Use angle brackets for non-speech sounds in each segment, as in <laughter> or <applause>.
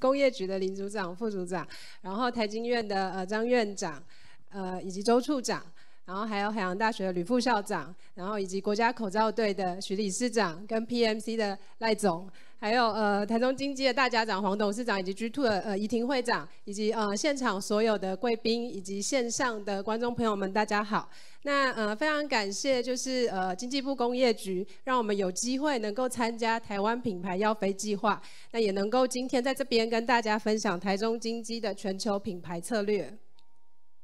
工业局的林组长、副组长，然后台经院的呃张院长，呃以及周处长，然后还有海洋大学的吕副校长，然后以及国家口罩队的徐理事长跟 PMC 的赖总。还有呃台中金机的大家长黄董事长，以及 g Two 的呃怡婷会长，以及呃现场所有的贵宾以及线上的观众朋友们，大家好。那呃非常感谢就是呃经济部工业局，让我们有机会能够参加台湾品牌要飞计划，那也能够今天在这边跟大家分享台中金机的全球品牌策略。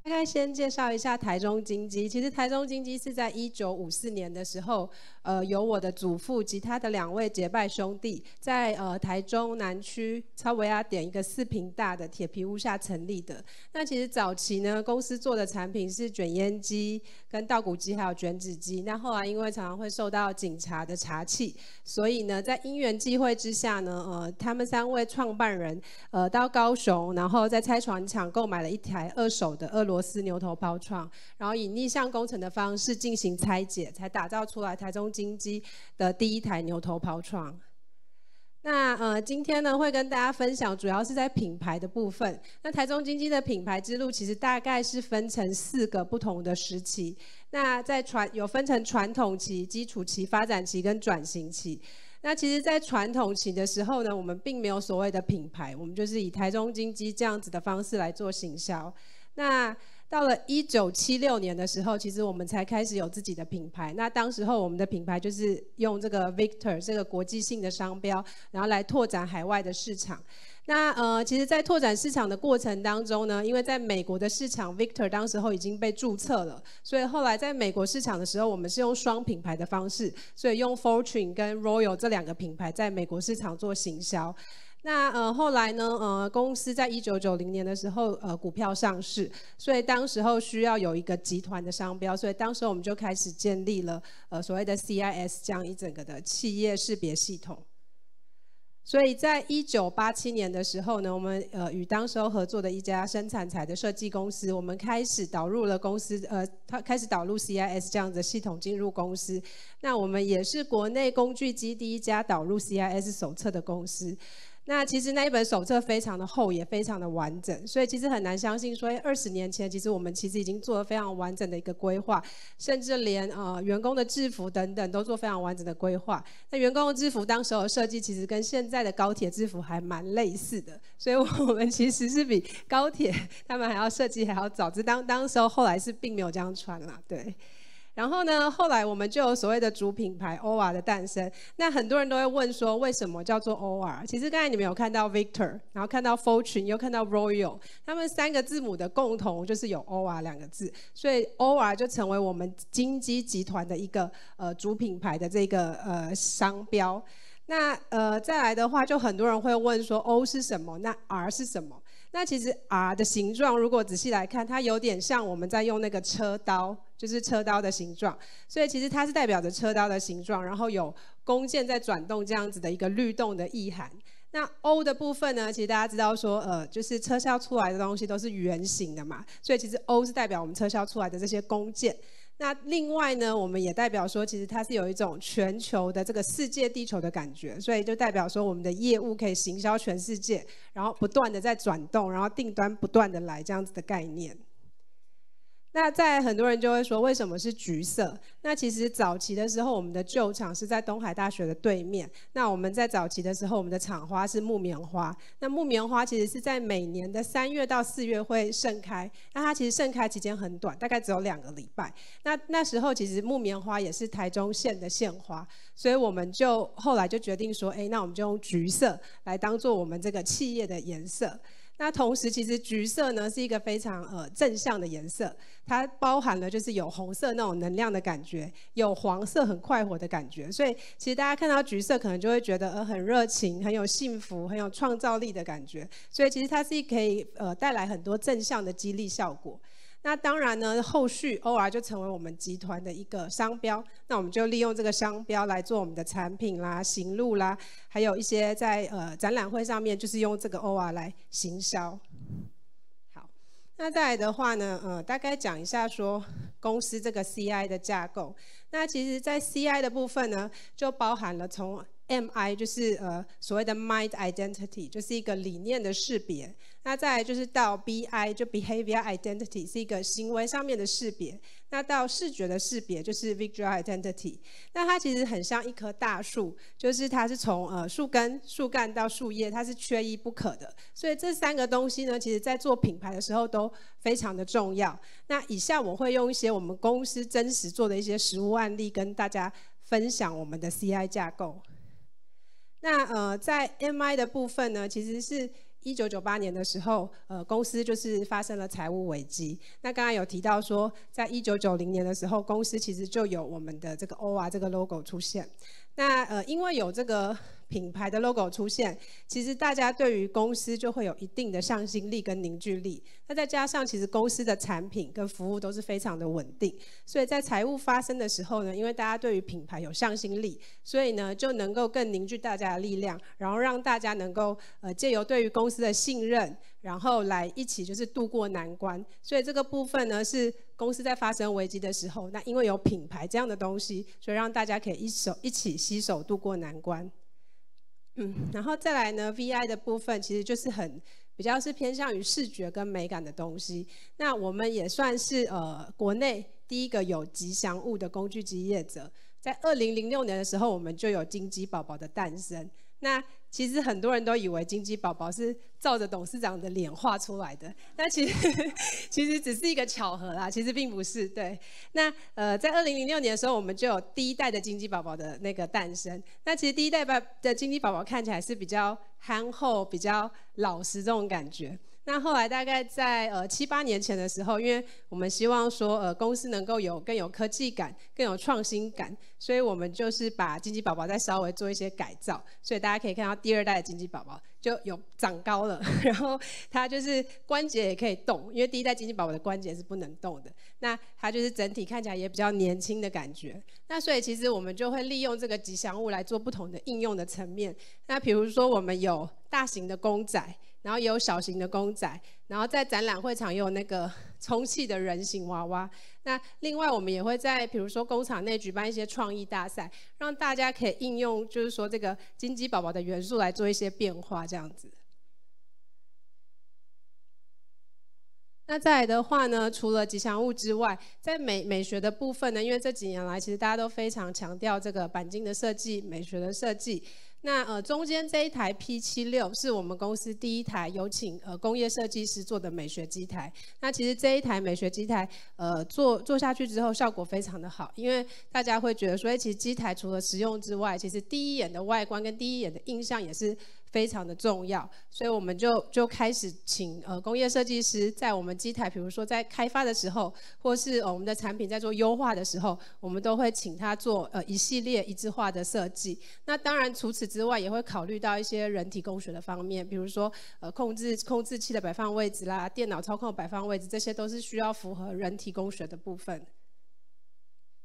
大概先介绍一下台中金鸡。其实台中金鸡是在一九五四年的时候，呃，有我的祖父及他的两位结拜兄弟在呃台中南区超维阿点一个四平大的铁皮屋下成立的。那其实早期呢，公司做的产品是卷烟机、跟稻谷机还有卷纸机。那后来因为常常会受到警察的查缉，所以呢，在因缘际会之下呢，呃，他们三位创办人，呃，到高雄，然后在拆船厂购买了一台二手的二罗。螺丝牛头包创，然后以逆向工程的方式进行拆解，才打造出来台中金机的第一台牛头包创。那呃，今天呢会跟大家分享，主要是在品牌的部分。那台中金机的品牌之路其实大概是分成四个不同的时期。那在传有分成传统期、基础期、发展期跟转型期。那其实，在传统期的时候呢，我们并没有所谓的品牌，我们就是以台中金机这样子的方式来做行销。那到了一九七六年的时候，其实我们才开始有自己的品牌。那当时候我们的品牌就是用这个 Victor 这个国际性的商标，然后来拓展海外的市场。那呃，其实，在拓展市场的过程当中呢，因为在美国的市场 Victor 当时候已经被注册了，所以后来在美国市场的时候，我们是用双品牌的方式，所以用 Fortune 跟 Royal 这两个品牌在美国市场做行销。那呃后来呢呃公司在一九九零年的时候呃股票上市，所以当时候需要有一个集团的商标，所以当时候我们就开始建立了呃所谓的 CIS 这样一整个的企业识别系统。所以在一九八七年的时候呢，我们呃与当时候合作的一家生产材的设计公司，我们开始导入了公司呃它开始导入 CIS 这样的系统进入公司。那我们也是国内工具机第一家导入 CIS 手册的公司。那其实那一本手册非常的厚，也非常的完整，所以其实很难相信说，二十年前其实我们其实已经做了非常完整的一个规划，甚至连呃员工的制服等等都做非常完整的规划。那员工的制服当时候设计其实跟现在的高铁制服还蛮类似的，所以我们其实是比高铁他们还要设计还要早，只当当时候后来是并没有这样穿啦，对。然后呢，后来我们就有所谓的主品牌 o r 的诞生。那很多人都会问说，为什么叫做 o r 其实刚才你们有看到 Victor，然后看到 Fortune，又看到 Royal，他们三个字母的共同就是有 o r 两个字，所以 o r 就成为我们金基集团的一个呃主品牌的这个呃商标。那呃再来的话，就很多人会问说，O 是什么？那 R 是什么？那其实啊的形状，如果仔细来看，它有点像我们在用那个车刀，就是车刀的形状。所以其实它是代表着车刀的形状，然后有弓箭在转动这样子的一个律动的意涵。那 O 的部分呢，其实大家知道说，呃，就是车削出来的东西都是圆形的嘛，所以其实 O 是代表我们车削出来的这些弓箭。那另外呢，我们也代表说，其实它是有一种全球的这个世界地球的感觉，所以就代表说我们的业务可以行销全世界，然后不断的在转动，然后订单不断的来这样子的概念。那在很多人就会说，为什么是橘色？那其实早期的时候，我们的旧厂是在东海大学的对面。那我们在早期的时候，我们的厂花是木棉花。那木棉花其实是在每年的三月到四月会盛开，那它其实盛开期间很短，大概只有两个礼拜。那那时候其实木棉花也是台中县的县花，所以我们就后来就决定说，哎，那我们就用橘色来当做我们这个企业的颜色。那同时，其实橘色呢是一个非常呃正向的颜色，它包含了就是有红色那种能量的感觉，有黄色很快活的感觉，所以其实大家看到橘色可能就会觉得呃很热情、很有幸福、很有创造力的感觉，所以其实它是可以呃带来很多正向的激励效果。那当然呢，后续 o R 就成为我们集团的一个商标，那我们就利用这个商标来做我们的产品啦、行路啦，还有一些在呃展览会上面就是用这个 o R 来行销。好，那再来的话呢，呃，大概讲一下说公司这个 CI 的架构。那其实在 CI 的部分呢，就包含了从 M I 就是呃所谓的 Mind Identity，就是一个理念的识别。那再来就是到 B I 就 Behavior Identity，是一个行为上面的识别。那到视觉的识别就是 Visual Identity。那它其实很像一棵大树，就是它是从呃树根、树干到树叶，它是缺一不可的。所以这三个东西呢，其实在做品牌的时候都非常的重要。那以下我会用一些我们公司真实做的一些实物案例，跟大家分享我们的 CI 架构。那呃，在 MI 的部分呢，其实是一九九八年的时候，呃，公司就是发生了财务危机。那刚刚有提到说，在一九九零年的时候，公司其实就有我们的这个 o r 这个 logo 出现。那呃，因为有这个。品牌的 logo 出现，其实大家对于公司就会有一定的向心力跟凝聚力。那再加上，其实公司的产品跟服务都是非常的稳定，所以在财务发生的时候呢，因为大家对于品牌有向心力，所以呢就能够更凝聚大家的力量，然后让大家能够呃借由对于公司的信任，然后来一起就是渡过难关。所以这个部分呢是公司在发生危机的时候，那因为有品牌这样的东西，所以让大家可以一手一起携手渡过难关。嗯，然后再来呢，VI 的部分其实就是很比较是偏向于视觉跟美感的东西。那我们也算是呃国内第一个有吉祥物的工具机业者，在二零零六年的时候，我们就有金鸡宝宝的诞生。那其实很多人都以为金鸡宝宝是照着董事长的脸画出来的，<laughs> 那其实 <laughs> 其实只是一个巧合啦，其实并不是。对，那呃，在二零零六年的时候，我们就有第一代的金鸡宝宝的那个诞生。那其实第一代的金鸡宝宝看起来是比较憨厚、比较老实这种感觉。那后来大概在呃七八年前的时候，因为我们希望说呃公司能够有更有科技感、更有创新感，所以我们就是把经济宝宝再稍微做一些改造，所以大家可以看到第二代的经济宝宝就有长高了，<laughs> 然后它就是关节也可以动，因为第一代经济宝宝的关节是不能动的。那它就是整体看起来也比较年轻的感觉。那所以其实我们就会利用这个吉祥物来做不同的应用的层面。那比如说我们有大型的公仔。然后也有小型的公仔，然后在展览会场也有那个 <laughs> 充气的人形娃娃。那另外我们也会在，比如说工厂内举办一些创意大赛，让大家可以应用，就是说这个金鸡宝宝的元素来做一些变化，这样子。那再来的话呢，除了吉祥物之外，在美美学的部分呢，因为这几年来其实大家都非常强调这个钣金的设计、美学的设计。那呃，中间这一台 P 七六是我们公司第一台有请呃工业设计师做的美学机台。那其实这一台美学机台，呃，做做下去之后效果非常的好，因为大家会觉得说，其实机台除了实用之外，其实第一眼的外观跟第一眼的印象也是。非常的重要，所以我们就就开始请呃工业设计师在我们机台，比如说在开发的时候，或是我们的产品在做优化的时候，我们都会请他做呃一系列一致化的设计。那当然除此之外，也会考虑到一些人体工学的方面，比如说呃控制控制器的摆放位置啦，电脑操控摆放位置，这些都是需要符合人体工学的部分。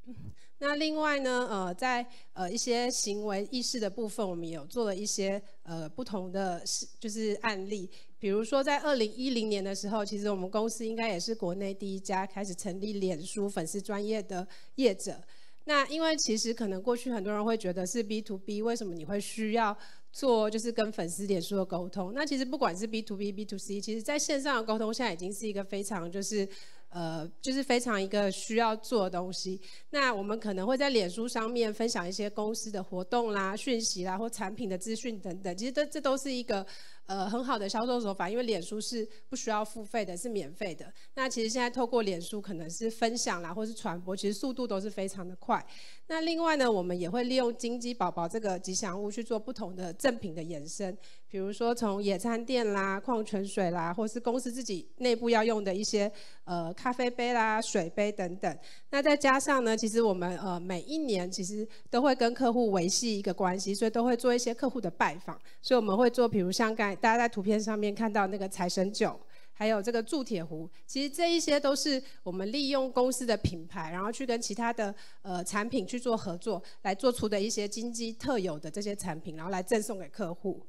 <laughs> 那另外呢，呃，在呃一些行为意识的部分，我们有做了一些呃不同的就是案例，比如说在二零一零年的时候，其实我们公司应该也是国内第一家开始成立脸书粉丝专业的业者。那因为其实可能过去很多人会觉得是 B to B，为什么你会需要做就是跟粉丝脸书的沟通？那其实不管是 B to B、B to C，其实在线上的沟通现在已经是一个非常就是。呃，就是非常一个需要做的东西。那我们可能会在脸书上面分享一些公司的活动啦、讯息啦，或产品的资讯等等。其实这这都是一个。呃，很好的销售手法，因为脸书是不需要付费的，是免费的。那其实现在透过脸书，可能是分享啦，或是传播，其实速度都是非常的快。那另外呢，我们也会利用金鸡宝宝这个吉祥物去做不同的赠品的延伸，比如说从野餐垫啦、矿泉水啦，或是公司自己内部要用的一些呃咖啡杯啦、水杯等等。那再加上呢，其实我们呃每一年其实都会跟客户维系一个关系，所以都会做一些客户的拜访。所以我们会做，比如像刚。大家在图片上面看到那个财神酒，还有这个铸铁壶，其实这一些都是我们利用公司的品牌，然后去跟其他的呃产品去做合作，来做出的一些金鸡特有的这些产品，然后来赠送给客户。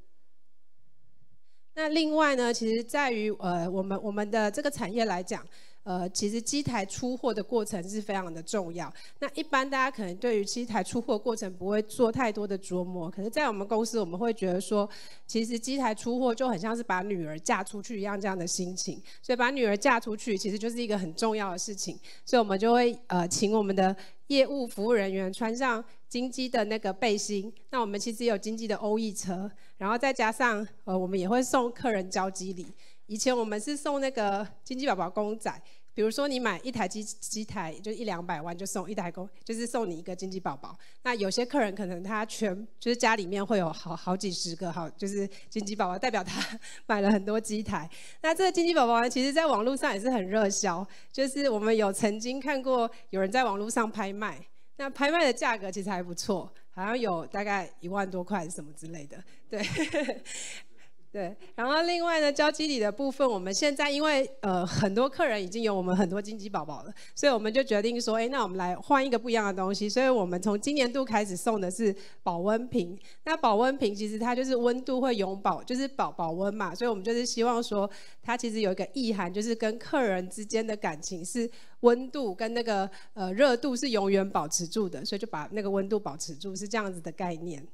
那另外呢，其实在于呃我们我们的这个产业来讲。呃，其实机台出货的过程是非常的重要。那一般大家可能对于机台出货过程不会做太多的琢磨，可是，在我们公司我们会觉得说，其实机台出货就很像是把女儿嫁出去一样，这样的心情。所以把女儿嫁出去其实就是一个很重要的事情。所以我们就会呃，请我们的业务服务人员穿上金鸡的那个背心。那我们其实有金鸡的欧翼车，然后再加上呃，我们也会送客人交机礼。以前我们是送那个金鸡宝宝公仔，比如说你买一台机机台，就一两百万就送一台公，就是送你一个金鸡宝宝。那有些客人可能他全就是家里面会有好好几十个好，就是金鸡宝宝，代表他 <laughs> 买了很多机台。那这个金鸡宝宝呢，其实，在网络上也是很热销，就是我们有曾经看过有人在网络上拍卖，那拍卖的价格其实还不错，好像有大概一万多块什么之类的，对。对，然后另外呢，交基底的部分，我们现在因为呃很多客人已经有我们很多金鸡宝宝了，所以我们就决定说，哎，那我们来换一个不一样的东西。所以我们从今年度开始送的是保温瓶。那保温瓶其实它就是温度会永保，就是保保温嘛。所以我们就是希望说，它其实有一个意涵，就是跟客人之间的感情是温度跟那个呃热度是永远保持住的，所以就把那个温度保持住，是这样子的概念。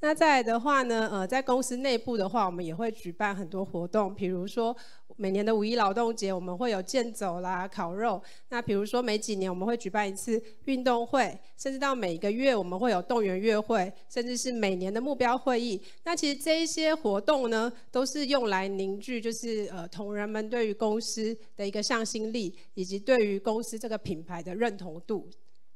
那再来的话呢，呃，在公司内部的话，我们也会举办很多活动，比如说每年的五一劳动节，我们会有健走啦、烤肉。那比如说每几年我们会举办一次运动会，甚至到每个月我们会有动员月会，甚至是每年的目标会议。那其实这一些活动呢，都是用来凝聚就是呃同仁们对于公司的一个向心力，以及对于公司这个品牌的认同度。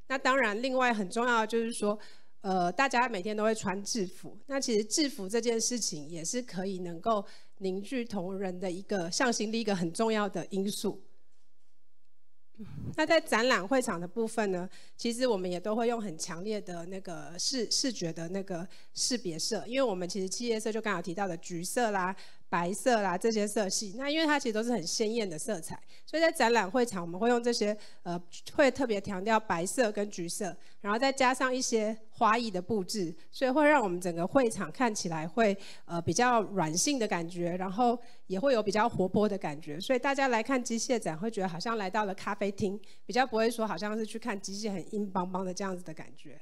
那当然，另外很重要的就是说。呃，大家每天都会穿制服，那其实制服这件事情也是可以能够凝聚同仁的一个向心力一个很重要的因素。那在展览会场的部分呢，其实我们也都会用很强烈的那个视视觉的那个识别色，因为我们其实企业色就刚刚提到的橘色啦。白色啦，这些色系，那因为它其实都是很鲜艳的色彩，所以在展览会场我们会用这些，呃，会特别强调白色跟橘色，然后再加上一些花艺的布置，所以会让我们整个会场看起来会呃比较软性的感觉，然后也会有比较活泼的感觉，所以大家来看机械展会觉得好像来到了咖啡厅，比较不会说好像是去看机械很硬邦邦的这样子的感觉。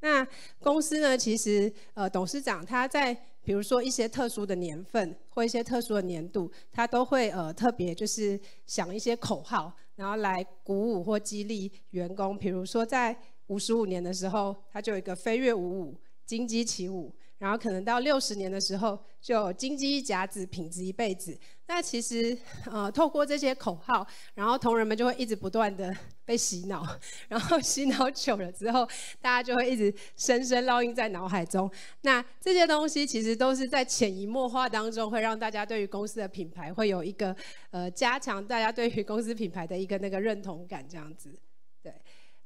那公司呢，其实呃董事长他在。比如说一些特殊的年份或一些特殊的年度，它都会呃特别就是想一些口号，然后来鼓舞或激励员工。比如说在五十五年的时候，它就有一个飞跃五五，金鸡起舞。然后可能到六十年的时候，就金鸡一甲子，品质一辈子。那其实，呃，透过这些口号，然后同仁们就会一直不断的 <laughs> 被洗脑，然后 <laughs> 洗脑久了之后，大家就会一直深深烙印在脑海中。那这些东西其实都是在潜移默化当中，会让大家对于公司的品牌会有一个，呃，加强大家对于公司品牌的一个那个认同感，这样子，对。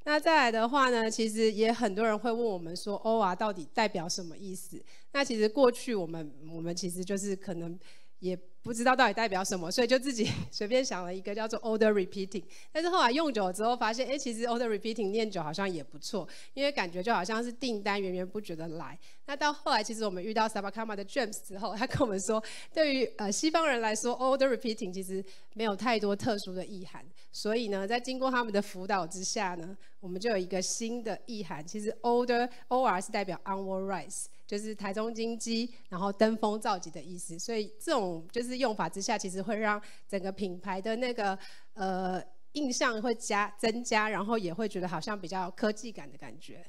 那再来的话呢，其实也很多人会问我们说，O.R. 到底代表什么意思？那其实过去我们我们其实就是可能也不知道到底代表什么，所以就自己 <laughs> 随便想了一个叫做 Order Repeating。但是后来用久了之后发现，哎，其实 Order Repeating 念久好像也不错，因为感觉就好像是订单源源不绝的来。那到后来，其实我们遇到 Sabakama 的 James 之后，他跟我们说，对于呃西方人来说，Older Repeating 其实没有太多特殊的意涵。所以呢，在经过他们的辅导之下呢，我们就有一个新的意涵。其实 Older OR 是代表 Onward Rise，就是台中金鸡，然后登峰造极的意思。所以这种就是用法之下，其实会让整个品牌的那个呃印象会加增加，然后也会觉得好像比较科技感的感觉。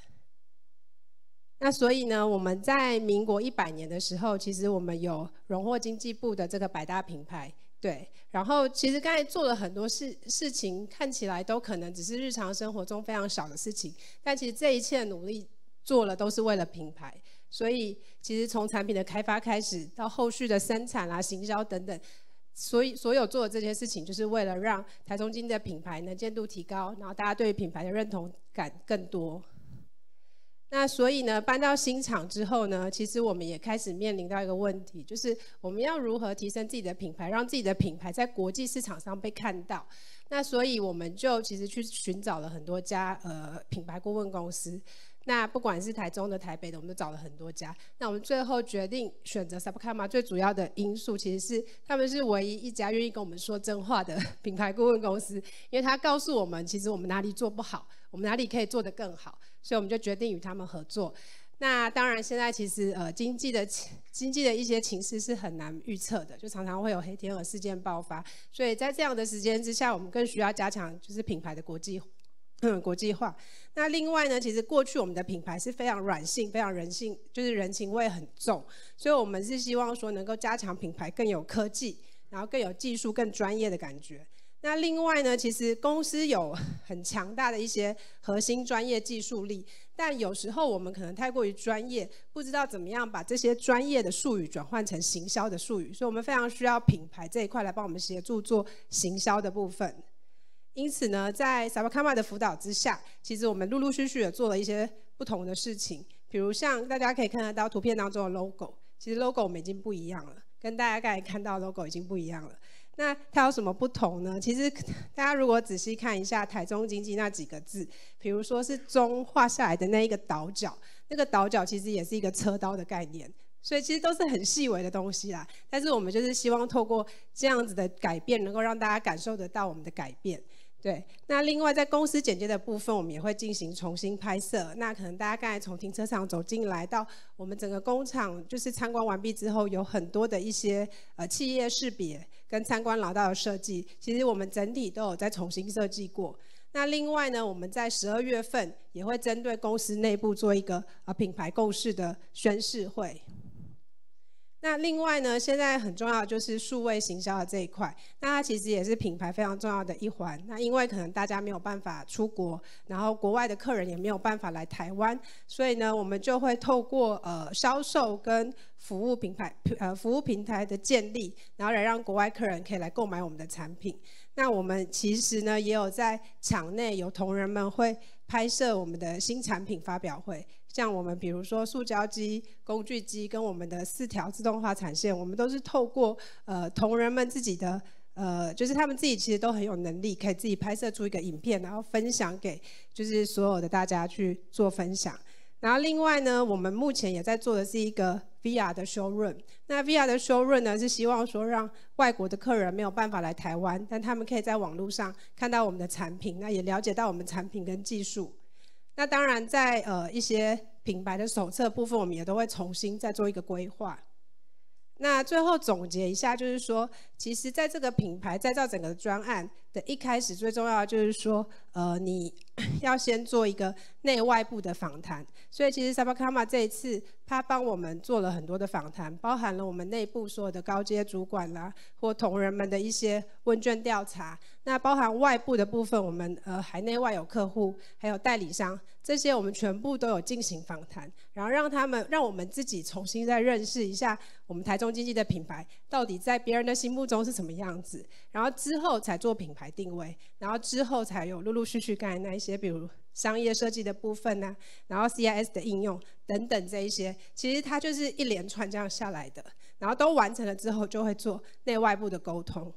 那所以呢，我们在民国一百年的时候，其实我们有荣获经济部的这个百大品牌，对。然后其实刚才做了很多事事情，看起来都可能只是日常生活中非常小的事情，但其实这一切努力做了都是为了品牌。所以其实从产品的开发开始，到后续的生产啊、行销等等，所以所有做的这些事情，就是为了让台中金的品牌能见度提高，然后大家对品牌的认同感更多。那所以呢，搬到新厂之后呢，其实我们也开始面临到一个问题，就是我们要如何提升自己的品牌，让自己的品牌在国际市场上被看到。那所以我们就其实去寻找了很多家呃品牌顾问公司。那不管是台中的、台北的，我们都找了很多家。那我们最后决定选择 Subcama，最主要的因素其实是他们是唯一一家愿意跟我们说真话的 <laughs> 品牌顾问公司，因为他告诉我们，其实我们哪里做不好，我们哪里可以做得更好，所以我们就决定与他们合作。那当然，现在其实呃经济的经济的一些情势是很难预测的，就常常会有黑天鹅事件爆发。所以在这样的时间之下，我们更需要加强就是品牌的国际。国际化。那另外呢，其实过去我们的品牌是非常软性、非常人性，就是人情味很重。所以我们是希望说能够加强品牌，更有科技，然后更有技术、更专业的感觉。那另外呢，其实公司有很强大的一些核心专业技术力，但有时候我们可能太过于专业，不知道怎么样把这些专业的术语转换成行销的术语，所以我们非常需要品牌这一块来帮我们协助做行销的部分。因此呢，在 Sabak a m a 的辅导之下，其实我们陆陆续续的做了一些不同的事情，比如像大家可以看得到图片当中的 logo，其实 logo 我们已经不一样了，跟大家刚才看到 logo 已经不一样了。那它有什么不同呢？其实大家如果仔细看一下“台中经济”那几个字，比如说是“中”画下来的那一个倒角，那个倒角其实也是一个车刀的概念。所以其实都是很细微的东西啦，但是我们就是希望透过这样子的改变，能够让大家感受得到我们的改变。对，那另外在公司简介的部分，我们也会进行重新拍摄。那可能大家刚才从停车场走进来，到我们整个工厂就是参观完毕之后，有很多的一些呃企业识别跟参观老道的设计，其实我们整体都有在重新设计过。那另外呢，我们在十二月份也会针对公司内部做一个呃品牌构思的宣誓会。那另外呢，现在很重要就是数位行销的这一块，那它其实也是品牌非常重要的一环。那因为可能大家没有办法出国，然后国外的客人也没有办法来台湾，所以呢，我们就会透过呃销售跟服务品牌呃服务平台的建立，然后来让国外客人可以来购买我们的产品。那我们其实呢，也有在场内有同仁们会。拍摄我们的新产品发表会，像我们比如说塑胶机、工具机跟我们的四条自动化产线，我们都是透过呃同仁们自己的呃，就是他们自己其实都很有能力，可以自己拍摄出一个影片，然后分享给就是所有的大家去做分享。然后另外呢，我们目前也在做的是一个。VR 的 Showroom，那 VR 的 Showroom 呢是希望说让外国的客人没有办法来台湾，但他们可以在网络上看到我们的产品，那也了解到我们产品跟技术。那当然在呃一些品牌的手册部分，我们也都会重新再做一个规划。那最后总结一下，就是说其实在这个品牌再造整个专案。的一开始最重要的就是说，呃，你 <coughs> 要先做一个内外部的访谈。所以其实 Sabakama 这一次，他帮我们做了很多的访谈，包含了我们内部所有的高阶主管啦，或同仁们的一些问卷调查。那包含外部的部分，我们呃海内外有客户，还有代理商，这些我们全部都有进行访谈，然后让他们让我们自己重新再认识一下我们台中经济的品牌到底在别人的心目中是什么样子，然后之后才做品牌。来定位，然后之后才有陆陆续续干那一些，比如商业设计的部分呢，然后 CIS 的应用等等这一些，其实它就是一连串这样下来的，然后都完成了之后，就会做内外部的沟通。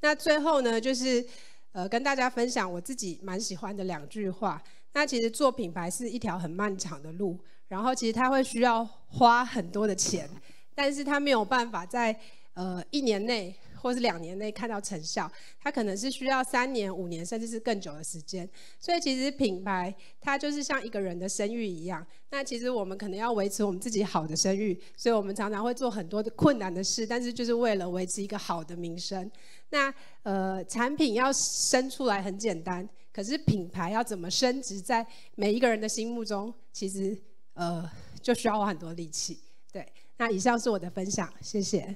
那最后呢，就是呃跟大家分享我自己蛮喜欢的两句话。那其实做品牌是一条很漫长的路，然后其实它会需要花很多的钱，但是它没有办法在呃一年内。或是两年内看到成效，它可能是需要三年、五年，甚至是更久的时间。所以其实品牌它就是像一个人的声誉一样。那其实我们可能要维持我们自己好的声誉，所以我们常常会做很多的困难的事，但是就是为了维持一个好的名声。那呃，产品要生出来很简单，可是品牌要怎么升值在每一个人的心目中，其实呃就需要花很多力气。对，那以上是我的分享，谢谢。